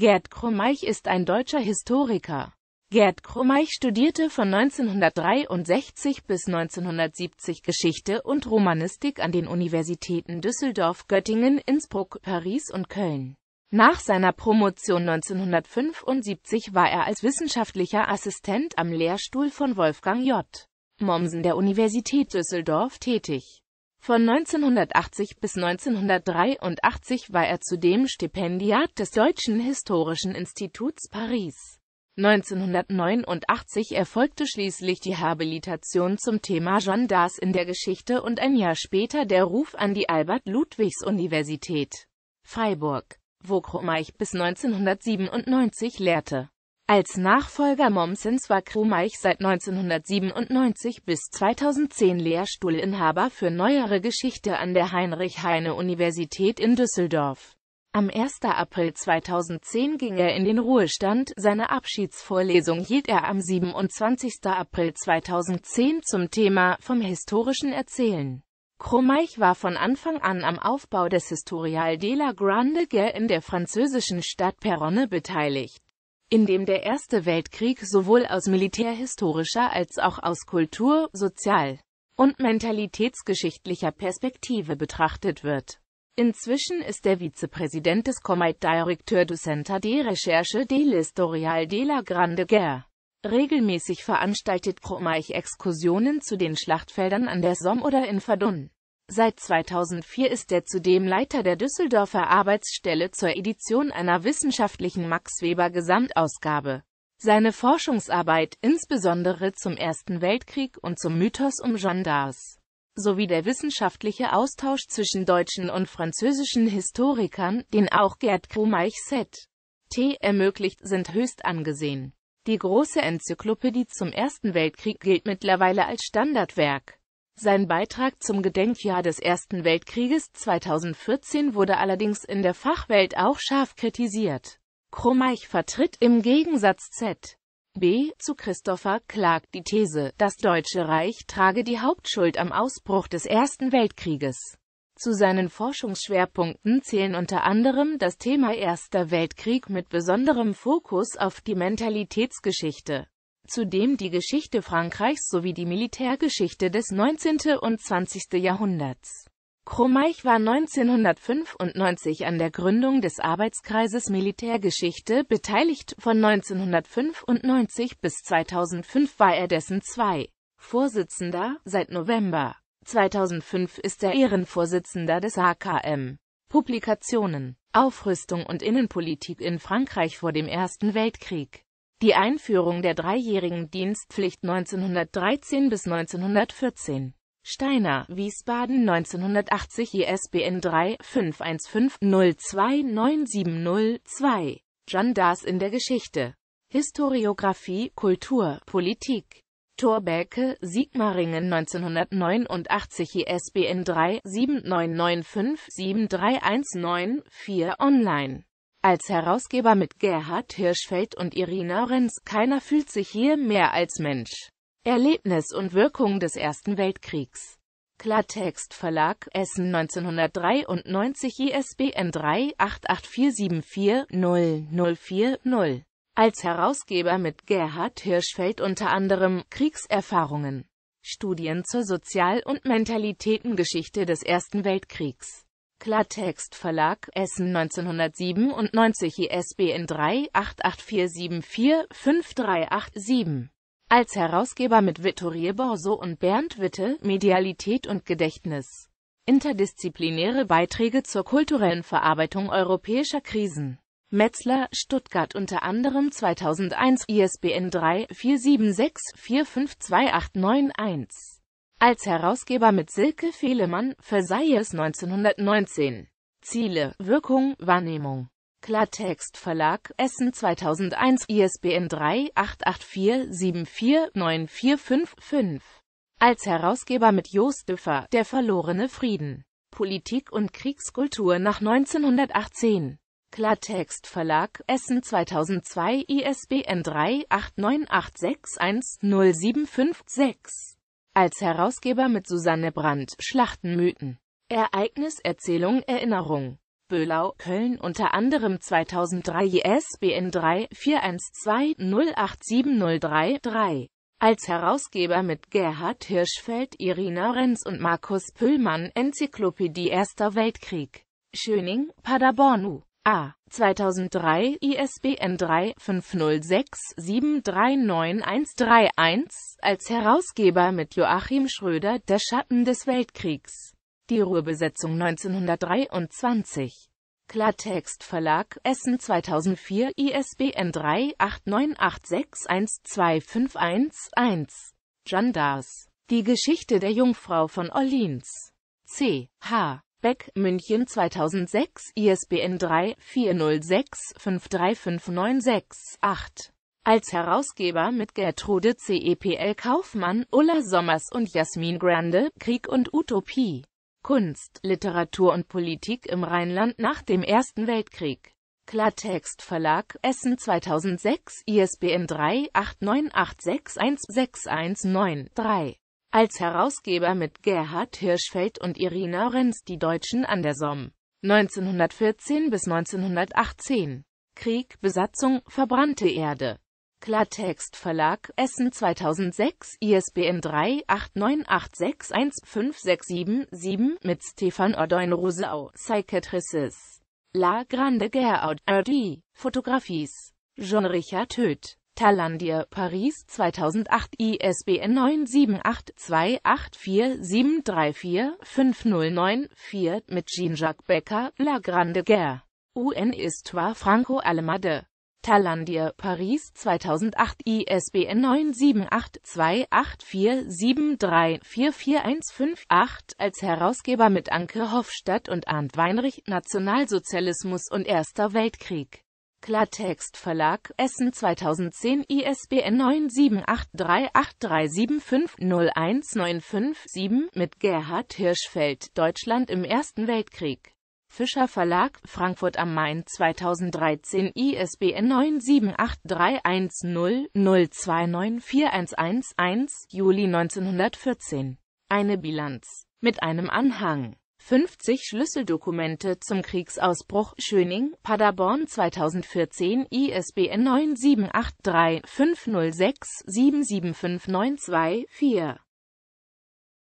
Gerd Krummeich ist ein deutscher Historiker. Gerd Krummeich studierte von 1963 bis 1970 Geschichte und Romanistik an den Universitäten Düsseldorf, Göttingen, Innsbruck, Paris und Köln. Nach seiner Promotion 1975 war er als wissenschaftlicher Assistent am Lehrstuhl von Wolfgang J. Mommsen der Universität Düsseldorf tätig von 1980 bis 1983 war er zudem Stipendiat des Deutschen Historischen Instituts Paris. 1989 erfolgte schließlich die Habilitation zum Thema Jeanne d'Arc in der Geschichte und ein Jahr später der Ruf an die Albert-Ludwigs-Universität Freiburg, wo Krumeich bis 1997 lehrte als Nachfolger Momsens war Krumeich seit 1997 bis 2010 Lehrstuhlinhaber für Neuere Geschichte an der Heinrich-Heine-Universität in Düsseldorf. Am 1. April 2010 ging er in den Ruhestand, seine Abschiedsvorlesung hielt er am 27. April 2010 zum Thema «Vom historischen Erzählen». Kromaich war von Anfang an am Aufbau des Historial de la Grande Guerre in der französischen Stadt Peronne beteiligt in dem der Erste Weltkrieg sowohl aus militärhistorischer als auch aus kultur-, sozial- und mentalitätsgeschichtlicher Perspektive betrachtet wird. Inzwischen ist der Vizepräsident des Comite Directeur du Centre de Recherche de l'Historial de la Grande Guerre. Regelmäßig veranstaltet Comite Exkursionen zu den Schlachtfeldern an der Somme oder in Verdun. Seit 2004 ist er zudem Leiter der Düsseldorfer Arbeitsstelle zur Edition einer wissenschaftlichen Max-Weber-Gesamtausgabe. Seine Forschungsarbeit, insbesondere zum Ersten Weltkrieg und zum Mythos um Jeanne d'Arc, sowie der wissenschaftliche Austausch zwischen deutschen und französischen Historikern, den auch Gerd Krumeich-Set T. ermöglicht, sind höchst angesehen. Die große Enzyklopädie zum Ersten Weltkrieg gilt mittlerweile als Standardwerk. Sein Beitrag zum Gedenkjahr des Ersten Weltkrieges 2014 wurde allerdings in der Fachwelt auch scharf kritisiert. Krummeich vertritt im Gegensatz Z. B. zu Christopher Clark die These, das Deutsche Reich trage die Hauptschuld am Ausbruch des Ersten Weltkrieges. Zu seinen Forschungsschwerpunkten zählen unter anderem das Thema Erster Weltkrieg mit besonderem Fokus auf die Mentalitätsgeschichte zudem die Geschichte Frankreichs sowie die Militärgeschichte des 19. und 20. Jahrhunderts. Krummeich war 1995 an der Gründung des Arbeitskreises Militärgeschichte beteiligt, von 1995 bis 2005 war er dessen zwei Vorsitzender, seit November 2005 ist er Ehrenvorsitzender des AKM. Publikationen Aufrüstung und Innenpolitik in Frankreich vor dem Ersten Weltkrieg die Einführung der dreijährigen Dienstpflicht 1913 bis 1914. Steiner, Wiesbaden 1980 ISBN 3 515 029702 John Das in der Geschichte. Historiografie, Kultur, Politik. Thorbecke, Sigmaringen 1989 ISBN 3 7995 799573194 online als Herausgeber mit Gerhard Hirschfeld und Irina Renz. Keiner fühlt sich hier mehr als Mensch. Erlebnis und Wirkung des Ersten Weltkriegs. Klartext Verlag, Essen 1993 ISBN 3 88474-0040. Als Herausgeber mit Gerhard Hirschfeld unter anderem Kriegserfahrungen. Studien zur Sozial- und Mentalitätengeschichte des Ersten Weltkriegs. Klartext Verlag, Essen 1997 ISBN 3-88474-5387. Als Herausgeber mit Vittorie Borso und Bernd Witte, Medialität und Gedächtnis. Interdisziplinäre Beiträge zur kulturellen Verarbeitung europäischer Krisen. Metzler, Stuttgart unter anderem 2001, ISBN 3-476-452891. Als Herausgeber mit Silke Fehlemann, Versailles 1919. Ziele, Wirkung, Wahrnehmung. Klartext Verlag, Essen 2001, ISBN 3-884-74-9455. Als Herausgeber mit Jos Düffer, Der verlorene Frieden. Politik und Kriegskultur nach 1918. Klartext Verlag, Essen 2002, ISBN 3-89861-07556. Als Herausgeber mit Susanne Brandt, Schlachtenmythen. Ereignis, Erzählung, Erinnerung. Böhlau, Köln unter anderem 2003 ISBN 3 412 08703 3 als Herausgeber mit Gerhard Hirschfeld, Irina Renz und Markus Püllmann, Enzyklopädie Erster Weltkrieg. Schöning, Paderborn A. 2003 ISBN 3-506-739-131, als Herausgeber mit Joachim Schröder, Der Schatten des Weltkriegs. Die Ruhrbesetzung 1923. Klartext Verlag, Essen 2004, ISBN 3-8986-12511-1. Die Geschichte der Jungfrau von Orleans. C. H. Beck, München 2006, ISBN 3-406-53596-8. Als Herausgeber mit Gertrude CEPL Kaufmann, Ulla Sommers und Jasmin Grande, Krieg und Utopie. Kunst, Literatur und Politik im Rheinland nach dem Ersten Weltkrieg. Klartext Verlag, Essen 2006, ISBN 3 89861619, 3 als Herausgeber mit Gerhard Hirschfeld und Irina Renz die Deutschen an der Somme. 1914 bis 1918. Krieg, Besatzung, verbrannte Erde. Klartext Verlag, Essen 2006, ISBN 3-89861-5677, mit Stefan Ordoin Rousseau, Psychiatrices. La Grande Gerard, R.D., Fotografies. Jean-Richard Höth Talandier, Paris 2008 ISBN 9782847345094 mit Jean-Jacques Becker, La Grande Guerre. UN Histoire franco-allemande. Talandier, Paris 2008 ISBN 9782847344158 als Herausgeber mit Anke Hofstadt und Arndt Weinrich Nationalsozialismus und Erster Weltkrieg Klartext Verlag, Essen 2010 ISBN 9783837501957 mit Gerhard Hirschfeld, Deutschland im Ersten Weltkrieg. Fischer Verlag, Frankfurt am Main 2013 ISBN 9783100299411 Juli 1914. Eine Bilanz. Mit einem Anhang 50 Schlüsseldokumente zum Kriegsausbruch Schöning, Paderborn 2014 ISBN 9783506775924-4